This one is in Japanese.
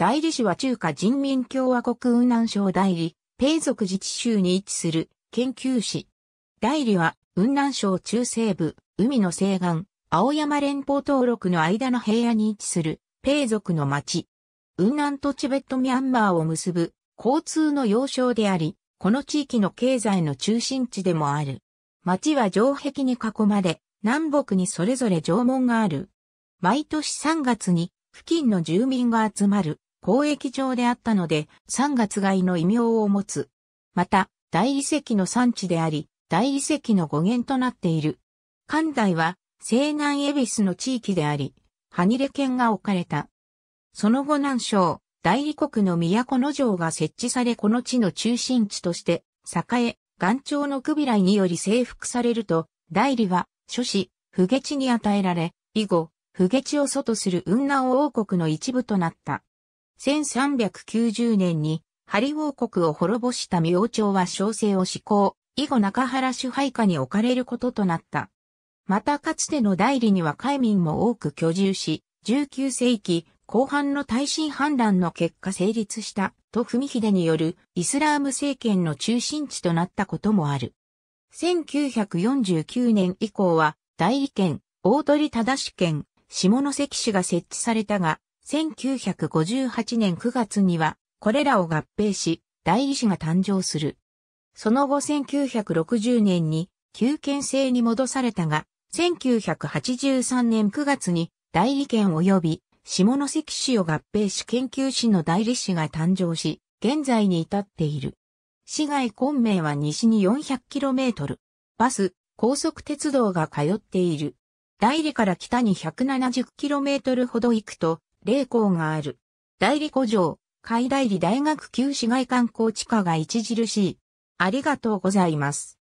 代理市は中華人民共和国雲南省代理、ペイ族自治州に位置する研究市。代理は雲南省中西部、海の西岸、青山連邦登録の間の平野に位置するペイ族の町。雲南とチベットミャンマーを結ぶ交通の要衝であり、この地域の経済の中心地でもある。町は城壁に囲まれ、南北にそれぞれ城門がある。毎年3月に付近の住民が集まる交易場であったので、三月街の異名を持つ。また、大理石の産地であり、大理石の語源となっている。関代は、西南恵比寿の地域であり、ハニレ県が置かれた。その後南省、大理国の都の城が設置されこの地の中心地として、栄、え、岩頂の区来により征服されると、大理は、諸子、不下地に与えられ、以後、不下地を祖とする雲南王国の一部となった。1390年にハリ王国を滅ぼした明朝は小生を施行、以後中原支配下に置かれることとなった。またかつての代理には海民も多く居住し、19世紀後半の耐震反乱の結果成立したと文秀によるイスラーム政権の中心地となったこともある。1949年以降は代理県、大鳥正県、下関市が設置されたが、1958年9月には、これらを合併し、代理士が誕生する。その後1960年に、旧県制に戻されたが、1983年9月に代理県及び下関市を合併し研究士の代理士が誕生し、現在に至っている。市街昆明は西に 400km。バス、高速鉄道が通っている。代理から北に 170km ほど行くと、霊校がある。代理古城、海代理大学旧市街観光地下が著しい。ありがとうございます。